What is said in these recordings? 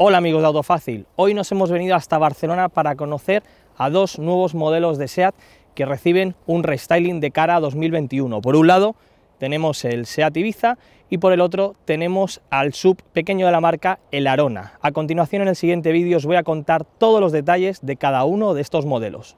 Hola amigos de Autofácil, hoy nos hemos venido hasta Barcelona para conocer a dos nuevos modelos de SEAT que reciben un restyling de cara a 2021. Por un lado tenemos el SEAT Ibiza y por el otro tenemos al sub pequeño de la marca, el Arona. A continuación en el siguiente vídeo os voy a contar todos los detalles de cada uno de estos modelos.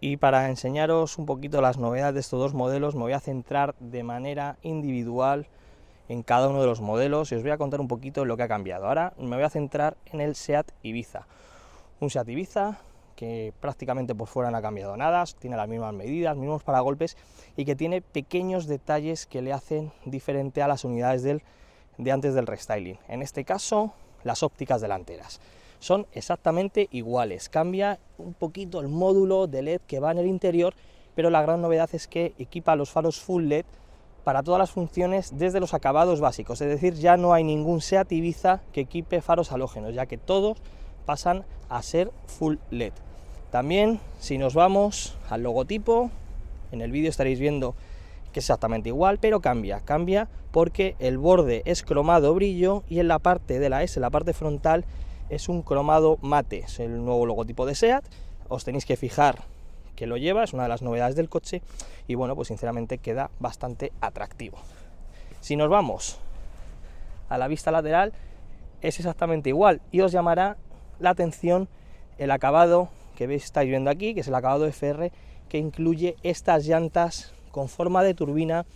Y para enseñaros un poquito las novedades de estos dos modelos me voy a centrar de manera individual en cada uno de los modelos y os voy a contar un poquito lo que ha cambiado. Ahora me voy a centrar en el SEAT Ibiza. Un SEAT Ibiza que prácticamente por fuera no ha cambiado nada, tiene las mismas medidas, mismos paragolpes y que tiene pequeños detalles que le hacen diferente a las unidades del, de antes del restyling. En este caso, las ópticas delanteras. Son exactamente iguales, cambia un poquito el módulo de LED que va en el interior, pero la gran novedad es que equipa los faros full LED para todas las funciones desde los acabados básicos, es decir, ya no hay ningún Seat Ibiza que equipe faros halógenos, ya que todos pasan a ser full LED. También, si nos vamos al logotipo, en el vídeo estaréis viendo que es exactamente igual, pero cambia, cambia porque el borde es cromado brillo y en la parte de la S, en la parte frontal, es un cromado mate, es el nuevo logotipo de SEAT, os tenéis que fijar que lo lleva, es una de las novedades del coche y bueno, pues sinceramente queda bastante atractivo. Si nos vamos a la vista lateral, es exactamente igual y os llamará la atención el acabado que estáis viendo aquí, que es el acabado FR, que incluye estas llantas con forma de turbina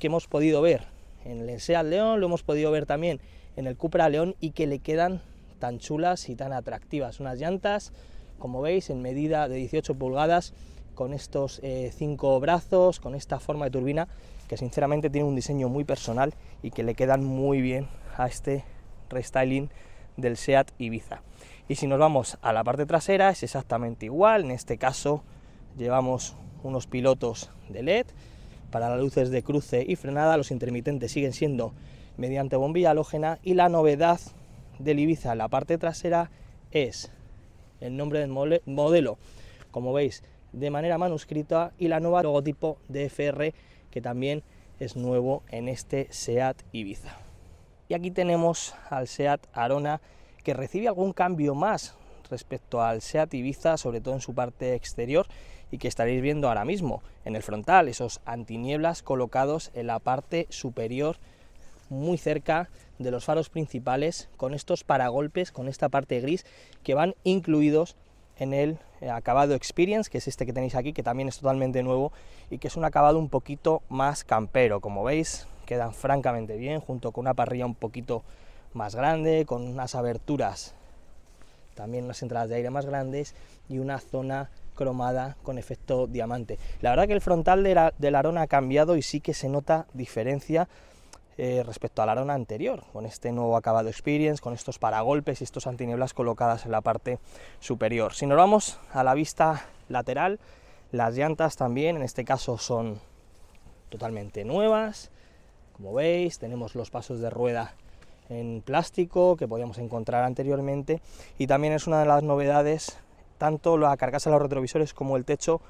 que hemos podido ver en el Seat León, lo hemos podido ver también en el Cupra León y que le quedan tan chulas y tan atractivas. Unas llantas como veis en medida de 18 pulgadas con estos eh, cinco brazos, con esta forma de turbina que sinceramente tiene un diseño muy personal y que le quedan muy bien a este restyling del SEAT Ibiza. Y si nos vamos a la parte trasera es exactamente igual, en este caso llevamos unos pilotos de LED para las luces de cruce y frenada, los intermitentes siguen siendo mediante bombilla halógena y la novedad del Ibiza en la parte trasera es el nombre del modelo, como veis, de manera manuscrita y la nueva logotipo FR, que también es nuevo en este SEAT Ibiza. Y aquí tenemos al SEAT Arona que recibe algún cambio más respecto al SEAT Ibiza, sobre todo en su parte exterior y que estaréis viendo ahora mismo en el frontal, esos antinieblas colocados en la parte superior muy cerca de los faros principales con estos paragolpes, con esta parte gris que van incluidos en el eh, acabado Experience, que es este que tenéis aquí, que también es totalmente nuevo y que es un acabado un poquito más campero, como veis, quedan francamente bien, junto con una parrilla un poquito más grande, con unas aberturas, también unas entradas de aire más grandes y una zona cromada con efecto diamante. La verdad que el frontal de la, del Arona ha cambiado y sí que se nota diferencia eh, respecto a la arona anterior, con este nuevo acabado Experience, con estos paragolpes y estos antinieblas colocadas en la parte superior. Si nos vamos a la vista lateral, las llantas también, en este caso son totalmente nuevas, como veis, tenemos los pasos de rueda en plástico que podíamos encontrar anteriormente y también es una de las novedades tanto la carcasa de los retrovisores como el techo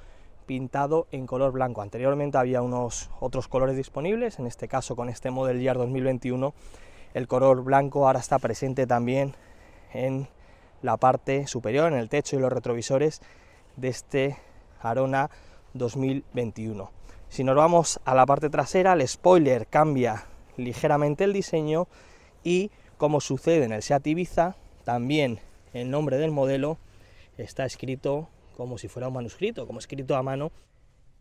pintado en color blanco. Anteriormente había unos otros colores disponibles, en este caso con este Model Year 2021 el color blanco ahora está presente también en la parte superior, en el techo y los retrovisores de este Arona 2021. Si nos vamos a la parte trasera, el spoiler cambia ligeramente el diseño y como sucede en el Seat Ibiza, también el nombre del modelo está escrito como si fuera un manuscrito, como escrito a mano.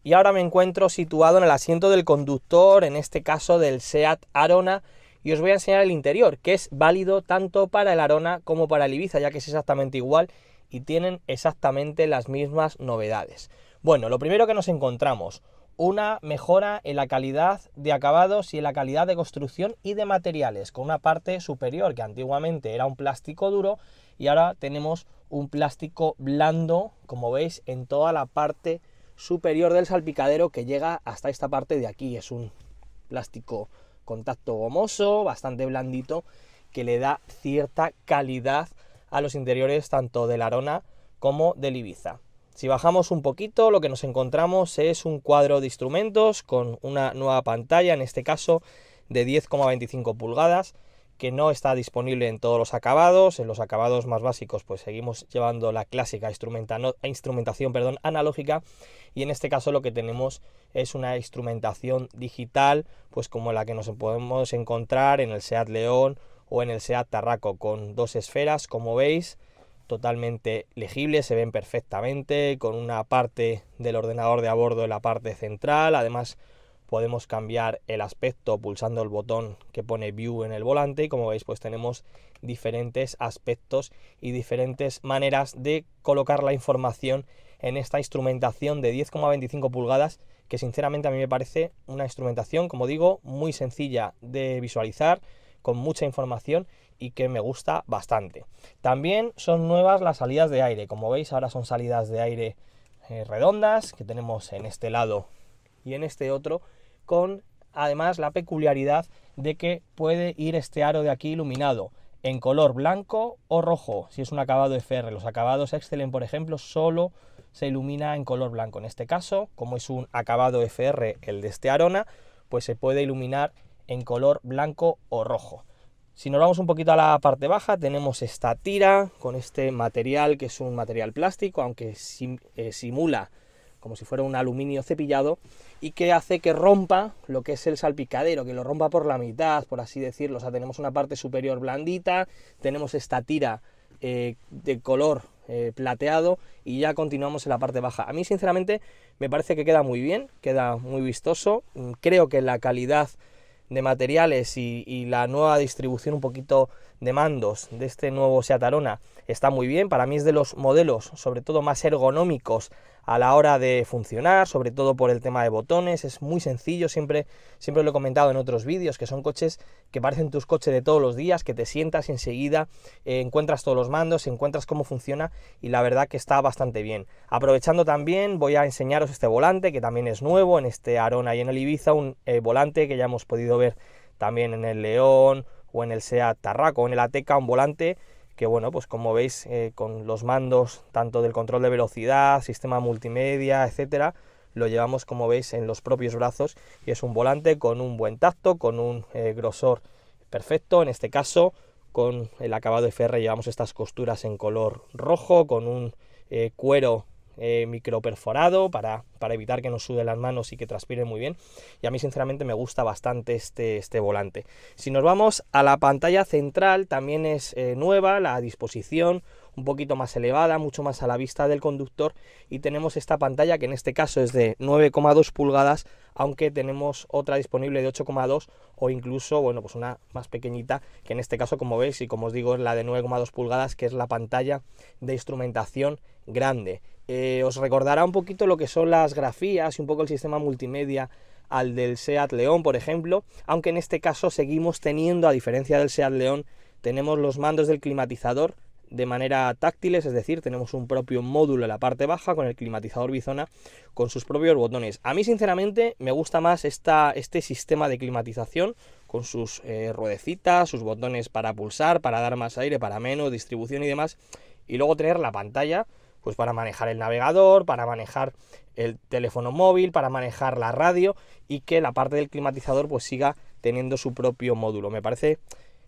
Y ahora me encuentro situado en el asiento del conductor, en este caso del SEAT Arona, y os voy a enseñar el interior, que es válido tanto para el Arona como para el Ibiza, ya que es exactamente igual y tienen exactamente las mismas novedades. Bueno, lo primero que nos encontramos, una mejora en la calidad de acabados y en la calidad de construcción y de materiales, con una parte superior que antiguamente era un plástico duro y ahora tenemos un plástico blando, como veis, en toda la parte superior del salpicadero que llega hasta esta parte de aquí. Es un plástico contacto gomoso, bastante blandito, que le da cierta calidad a los interiores tanto la Arona como del Ibiza. Si bajamos un poquito, lo que nos encontramos es un cuadro de instrumentos con una nueva pantalla, en este caso de 10,25 pulgadas, que no está disponible en todos los acabados. En los acabados más básicos, pues seguimos llevando la clásica instrumentación perdón, analógica. Y en este caso lo que tenemos es una instrumentación digital, pues como la que nos podemos encontrar en el SEAT León o en el SEAT Tarraco, con dos esferas, como veis, totalmente legibles, se ven perfectamente, con una parte del ordenador de a bordo en la parte central, además podemos cambiar el aspecto pulsando el botón que pone View en el volante y como veis pues tenemos diferentes aspectos y diferentes maneras de colocar la información en esta instrumentación de 10,25 pulgadas que sinceramente a mí me parece una instrumentación, como digo, muy sencilla de visualizar, con mucha información y que me gusta bastante. También son nuevas las salidas de aire, como veis ahora son salidas de aire eh, redondas que tenemos en este lado y en este otro con además la peculiaridad de que puede ir este aro de aquí iluminado en color blanco o rojo, si es un acabado FR. Los acabados Excelen, por ejemplo, solo se ilumina en color blanco. En este caso, como es un acabado FR el de este Arona, pues se puede iluminar en color blanco o rojo. Si nos vamos un poquito a la parte baja, tenemos esta tira con este material que es un material plástico, aunque eh, simula como si fuera un aluminio cepillado, y que hace que rompa lo que es el salpicadero, que lo rompa por la mitad, por así decirlo. O sea, tenemos una parte superior blandita, tenemos esta tira eh, de color eh, plateado y ya continuamos en la parte baja. A mí sinceramente me parece que queda muy bien, queda muy vistoso. Mm, creo que la calidad de materiales y, y, la nueva distribución un poquito de mandos de este nuevo Seat Arona está muy bien. Para mí es de los modelos, sobre todo más ergonómicos a la hora de funcionar, sobre todo por el tema de botones, es muy sencillo, siempre, siempre lo he comentado en otros vídeos, que son coches que parecen tus coches de todos los días, que te sientas enseguida, eh, encuentras todos los mandos, encuentras cómo funciona y la verdad que está bastante bien. Aprovechando también voy a enseñaros este volante que también es nuevo en este Arona y en el Ibiza, un eh, volante que ya hemos podido ver también en el León o en el SEAT Tarraco, en el Ateca, un volante que bueno, pues como veis eh, con los mandos tanto del control de velocidad, sistema multimedia, etcétera, lo llevamos como veis en los propios brazos y es un volante con un buen tacto, con un eh, grosor perfecto, en este caso con el acabado de llevamos estas costuras en color rojo, con un eh, cuero eh, micro microperforado para, para evitar que nos sude las manos y que transpire muy bien. Y a mí sinceramente me gusta bastante este, este volante. Si nos vamos a la pantalla central, también es eh, nueva la disposición un poquito más elevada, mucho más a la vista del conductor y tenemos esta pantalla que en este caso es de 9,2 pulgadas, aunque tenemos otra disponible de 8,2 o incluso, bueno, pues una más pequeñita que en este caso como veis y como os digo es la de 9,2 pulgadas que es la pantalla de instrumentación grande. Eh, os recordará un poquito lo que son las grafías y un poco el sistema multimedia al del SEAT León, por ejemplo, aunque en este caso seguimos teniendo, a diferencia del SEAT León, tenemos los mandos del climatizador de manera táctiles, es decir, tenemos un propio módulo en la parte baja con el climatizador bizona con sus propios botones. A mí sinceramente me gusta más este sistema de climatización con sus eh, ruedecitas, sus botones para pulsar, para dar más aire, para menos, distribución y demás, y luego tener la pantalla pues para manejar el navegador, para manejar el teléfono móvil, para manejar la radio y que la parte del climatizador pues siga teniendo su propio módulo. Me parece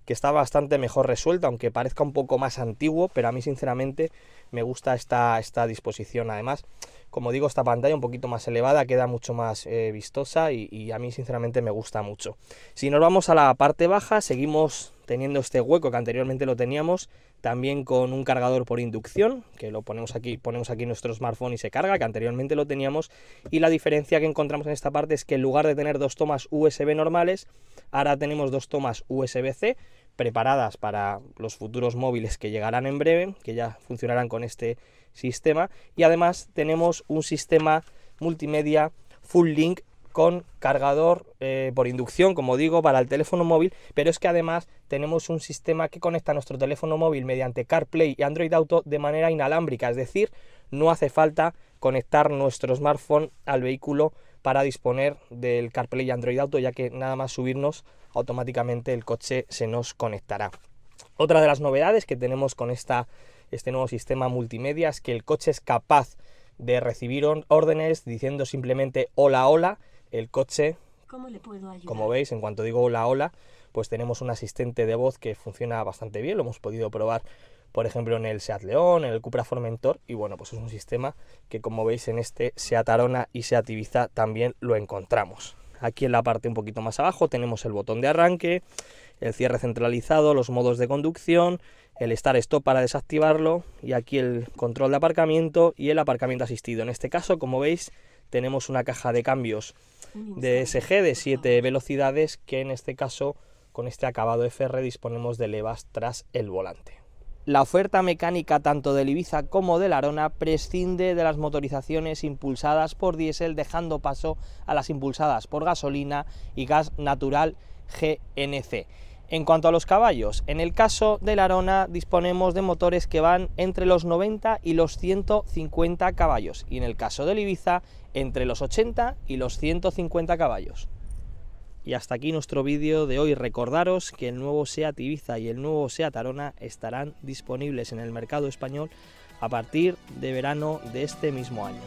que está bastante mejor resuelta, aunque parezca un poco más antiguo, pero a mí sinceramente me gusta esta, esta disposición. Además, como digo, esta pantalla un poquito más elevada, queda mucho más eh, vistosa y, y a mí sinceramente me gusta mucho. Si nos vamos a la parte baja, seguimos teniendo este hueco que anteriormente lo teníamos también con un cargador por inducción, que lo ponemos aquí, ponemos aquí nuestro smartphone y se carga, que anteriormente lo teníamos, y la diferencia que encontramos en esta parte es que en lugar de tener dos tomas USB normales, ahora tenemos dos tomas USB-C preparadas para los futuros móviles que llegarán en breve, que ya funcionarán con este sistema, y además tenemos un sistema multimedia full link con cargador eh, por inducción, como digo, para el teléfono móvil, pero es que además tenemos un sistema que conecta nuestro teléfono móvil mediante CarPlay y Android Auto de manera inalámbrica, es decir, no hace falta conectar nuestro smartphone al vehículo para disponer del CarPlay y Android Auto, ya que nada más subirnos automáticamente el coche se nos conectará. Otra de las novedades que tenemos con esta, este nuevo sistema multimedia es que el coche es capaz de recibir órdenes diciendo simplemente hola hola el coche. Como veis, en cuanto digo hola, hola, pues tenemos un asistente de voz que funciona bastante bien. Lo hemos podido probar, por ejemplo, en el Seat León, en el Cupra Formentor. Y bueno, pues es un sistema que, como veis, en este Seat Arona y se activiza también lo encontramos. Aquí en la parte un poquito más abajo tenemos el botón de arranque, el cierre centralizado, los modos de conducción, el Start Stop para desactivarlo y aquí el control de aparcamiento y el aparcamiento asistido. En este caso, como veis, tenemos una caja de cambios de SG de 7 velocidades que en este caso con este acabado FR disponemos de levas tras el volante. La oferta mecánica tanto del Ibiza como del Arona prescinde de las motorizaciones impulsadas por diésel, dejando paso a las impulsadas por gasolina y gas natural GNC. En cuanto a los caballos, en el caso la Arona disponemos de motores que van entre los 90 y los 150 caballos y en el caso del Ibiza entre los 80 y los 150 caballos. Y hasta aquí nuestro vídeo de hoy. Recordaros que el nuevo SEAT Ibiza y el nuevo SEAT Arona estarán disponibles en el mercado español a partir de verano de este mismo año.